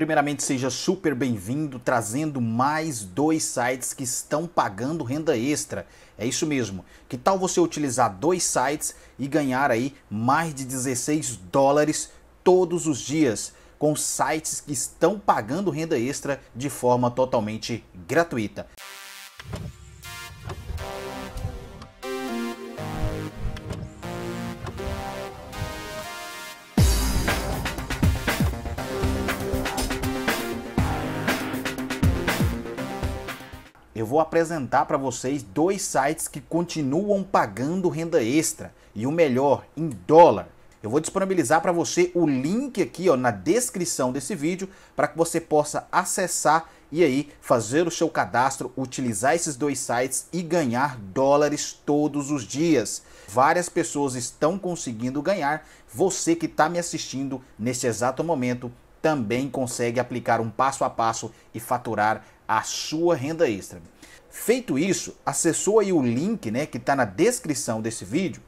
Primeiramente, seja super bem-vindo, trazendo mais dois sites que estão pagando renda extra. É isso mesmo. Que tal você utilizar dois sites e ganhar aí mais de 16 dólares todos os dias com sites que estão pagando renda extra de forma totalmente gratuita? eu vou apresentar para vocês dois sites que continuam pagando renda extra e o melhor, em dólar. Eu vou disponibilizar para você o link aqui ó, na descrição desse vídeo para que você possa acessar e aí fazer o seu cadastro, utilizar esses dois sites e ganhar dólares todos os dias. Várias pessoas estão conseguindo ganhar. Você que está me assistindo neste exato momento também consegue aplicar um passo a passo e faturar a sua renda extra. Feito isso, acessou aí o link né, que está na descrição desse vídeo.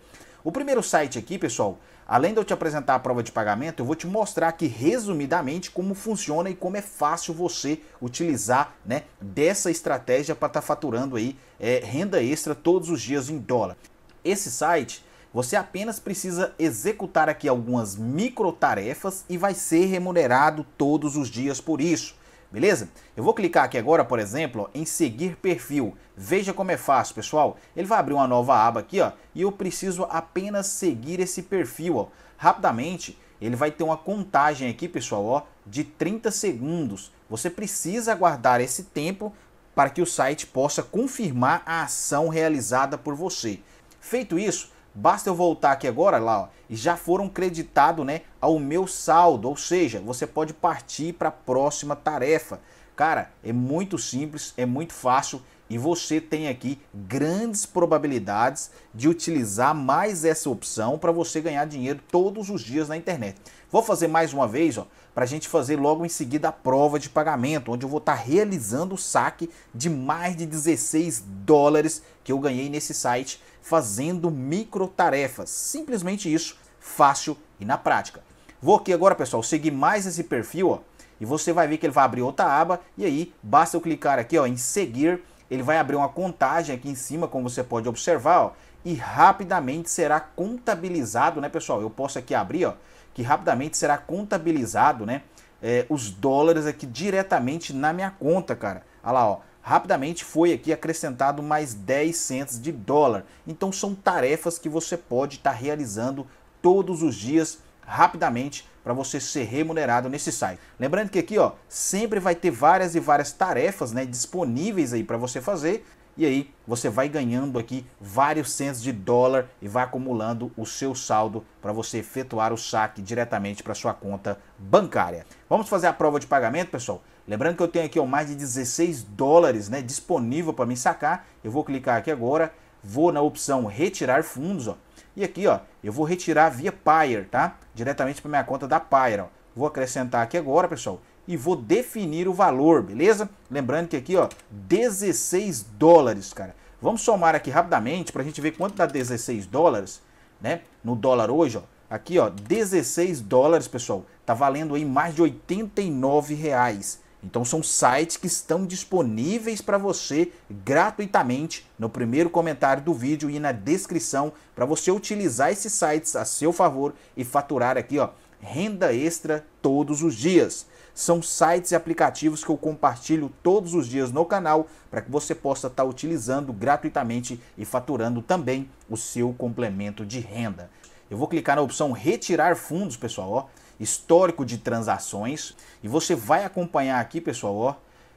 O primeiro site aqui, pessoal, além de eu te apresentar a prova de pagamento, eu vou te mostrar aqui resumidamente como funciona e como é fácil você utilizar né, dessa estratégia para estar tá faturando aí é, renda extra todos os dias em dólar. Esse site você apenas precisa executar aqui algumas micro tarefas e vai ser remunerado todos os dias por isso. Beleza? Eu vou clicar aqui agora, por exemplo, em seguir perfil. Veja como é fácil, pessoal. Ele vai abrir uma nova aba aqui, ó, e eu preciso apenas seguir esse perfil, ó. Rapidamente, ele vai ter uma contagem aqui, pessoal, ó, de 30 segundos. Você precisa aguardar esse tempo para que o site possa confirmar a ação realizada por você. Feito isso, Basta eu voltar aqui agora, lá, ó, e já foram creditados né, ao meu saldo, ou seja, você pode partir para a próxima tarefa. Cara, é muito simples, é muito fácil e você tem aqui grandes probabilidades de utilizar mais essa opção para você ganhar dinheiro todos os dias na internet. Vou fazer mais uma vez, ó, para a gente fazer logo em seguida a prova de pagamento, onde eu vou estar tá realizando o saque de mais de 16 dólares que eu ganhei nesse site fazendo micro tarefas. Simplesmente isso, fácil e na prática. Vou aqui agora, pessoal, seguir mais esse perfil, ó, e você vai ver que ele vai abrir outra aba e aí basta eu clicar aqui, ó, em seguir, ele vai abrir uma contagem aqui em cima, como você pode observar, ó, e rapidamente será contabilizado, né, pessoal? Eu posso aqui abrir, ó, que rapidamente será contabilizado, né, é, os dólares aqui diretamente na minha conta, cara. Olha lá, ó, rapidamente foi aqui acrescentado mais 10 centos de dólar. Então são tarefas que você pode estar tá realizando todos os dias rapidamente para você ser remunerado nesse site. Lembrando que aqui, ó, sempre vai ter várias e várias tarefas, né, disponíveis aí para você fazer e aí você vai ganhando aqui vários centos de dólar e vai acumulando o seu saldo para você efetuar o saque diretamente para sua conta bancária. Vamos fazer a prova de pagamento, pessoal? Lembrando que eu tenho aqui ó, mais de 16 dólares né, disponível para me sacar. Eu vou clicar aqui agora, vou na opção retirar fundos ó, e aqui ó, eu vou retirar via Payer, tá? Diretamente para minha conta da Payer. Ó. Vou acrescentar aqui agora, pessoal, e vou definir o valor, beleza? Lembrando que aqui, ó, 16 dólares, cara. Vamos somar aqui rapidamente para a gente ver quanto dá 16 dólares, né? No dólar hoje, ó. Aqui, ó, 16 dólares, pessoal. Tá valendo aí mais de 89 reais. Então são sites que estão disponíveis para você gratuitamente no primeiro comentário do vídeo e na descrição para você utilizar esses sites a seu favor e faturar aqui, ó, renda extra todos os dias são sites e aplicativos que eu compartilho todos os dias no canal para que você possa estar tá utilizando gratuitamente e faturando também o seu complemento de renda. Eu vou clicar na opção retirar fundos, pessoal, ó, histórico de transações, e você vai acompanhar aqui, pessoal, ó,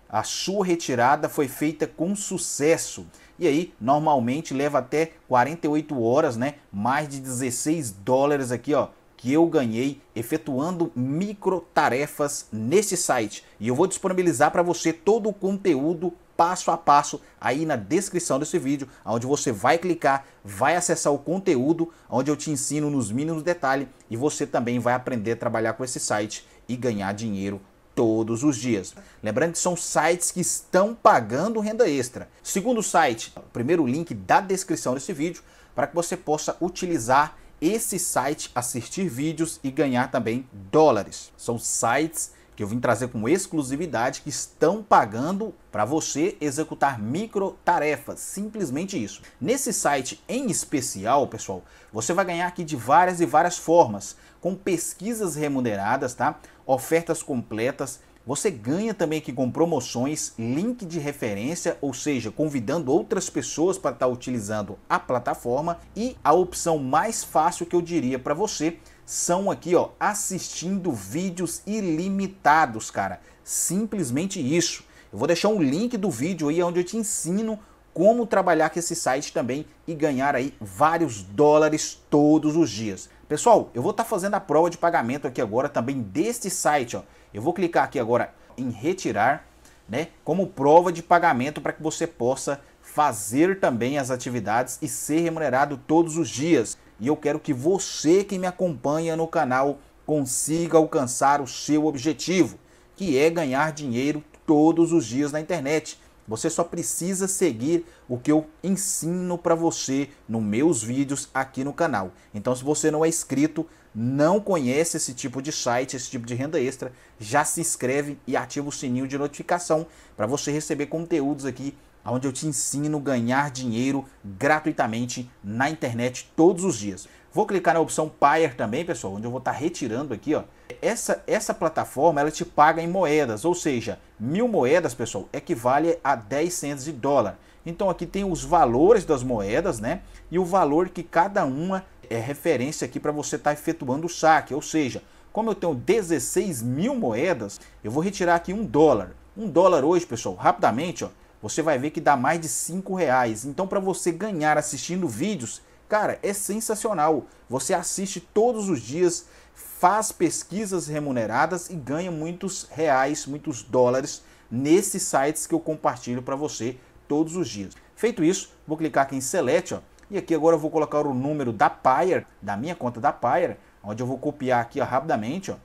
a sua retirada foi feita com sucesso. E aí, normalmente leva até 48 horas, né? Mais de 16 dólares aqui, ó, que eu ganhei efetuando micro tarefas nesse site. E eu vou disponibilizar para você todo o conteúdo passo a passo aí na descrição desse vídeo, onde você vai clicar, vai acessar o conteúdo, onde eu te ensino nos mínimos detalhes e você também vai aprender a trabalhar com esse site e ganhar dinheiro todos os dias. Lembrando que são sites que estão pagando renda extra. Segundo o site, primeiro link da descrição desse vídeo, para que você possa utilizar esse site, assistir vídeos e ganhar também dólares. São sites que eu vim trazer com exclusividade que estão pagando para você executar micro tarefas, simplesmente isso. Nesse site em especial, pessoal, você vai ganhar aqui de várias e várias formas, com pesquisas remuneradas, tá? Ofertas completas você ganha também aqui com promoções, link de referência, ou seja, convidando outras pessoas para estar utilizando a plataforma e a opção mais fácil que eu diria para você são aqui, ó, assistindo vídeos ilimitados, cara. Simplesmente isso. Eu vou deixar um link do vídeo aí onde eu te ensino como trabalhar com esse site também e ganhar aí vários dólares todos os dias. Pessoal, eu vou estar tá fazendo a prova de pagamento aqui agora também deste site. Ó. Eu vou clicar aqui agora em retirar, né? Como prova de pagamento para que você possa fazer também as atividades e ser remunerado todos os dias. E eu quero que você que me acompanha no canal consiga alcançar o seu objetivo, que é ganhar dinheiro todos os dias na internet. Você só precisa seguir o que eu ensino para você nos meus vídeos aqui no canal. Então, se você não é inscrito, não conhece esse tipo de site, esse tipo de renda extra, já se inscreve e ativa o sininho de notificação para você receber conteúdos aqui onde eu te ensino a ganhar dinheiro gratuitamente na internet todos os dias. Vou clicar na opção Payer também, pessoal, onde eu vou estar tá retirando aqui, ó. Essa, essa plataforma, ela te paga em moedas, ou seja, mil moedas, pessoal, equivale a 10 centos de dólar. Então aqui tem os valores das moedas, né? E o valor que cada uma é referência aqui para você estar tá efetuando o saque. Ou seja, como eu tenho 16 mil moedas, eu vou retirar aqui um dólar. Um dólar hoje, pessoal, rapidamente, ó, você vai ver que dá mais de 5 reais. Então, para você ganhar assistindo vídeos, Cara, é sensacional. Você assiste todos os dias, faz pesquisas remuneradas e ganha muitos reais, muitos dólares nesses sites que eu compartilho para você todos os dias. Feito isso, vou clicar aqui em Select, ó, e aqui agora eu vou colocar o número da Pyre, da minha conta da Pyre, onde eu vou copiar aqui ó, rapidamente, ó,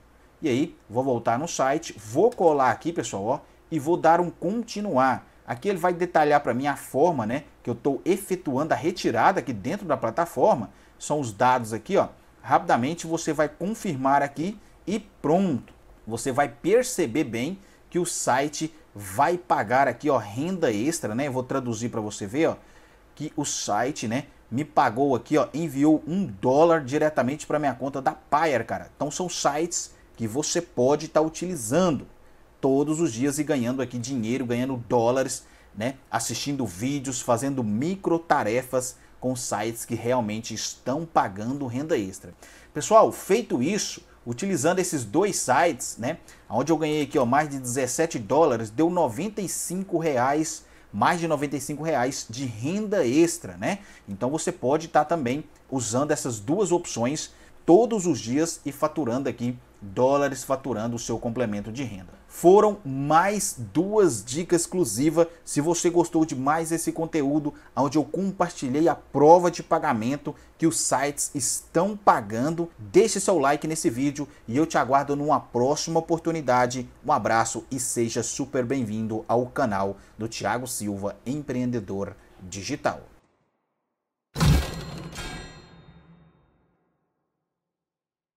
e aí vou voltar no site, vou colar aqui, pessoal, ó, e vou dar um continuar. Aqui ele vai detalhar para mim a forma né, que eu estou efetuando a retirada aqui dentro da plataforma. São os dados aqui, ó. Rapidamente você vai confirmar aqui e pronto. Você vai perceber bem que o site vai pagar aqui, ó, renda extra, né? Eu vou traduzir para você ver, ó, que o site, né, me pagou aqui, ó, enviou um dólar diretamente para minha conta da Payer, cara. Então são sites que você pode estar tá utilizando todos os dias e ganhando aqui dinheiro, ganhando dólares, né? Assistindo vídeos, fazendo micro tarefas com sites que realmente estão pagando renda extra. Pessoal, feito isso, utilizando esses dois sites, né? Onde eu ganhei aqui ó, mais de 17 dólares, deu 95 reais, mais de 95 reais de renda extra, né? Então você pode estar tá também usando essas duas opções todos os dias e faturando aqui dólares faturando o seu complemento de renda. Foram mais duas dicas exclusivas. Se você gostou de mais esse conteúdo, onde eu compartilhei a prova de pagamento que os sites estão pagando, deixe seu like nesse vídeo e eu te aguardo numa próxima oportunidade. Um abraço e seja super bem-vindo ao canal do Thiago Silva, empreendedor digital.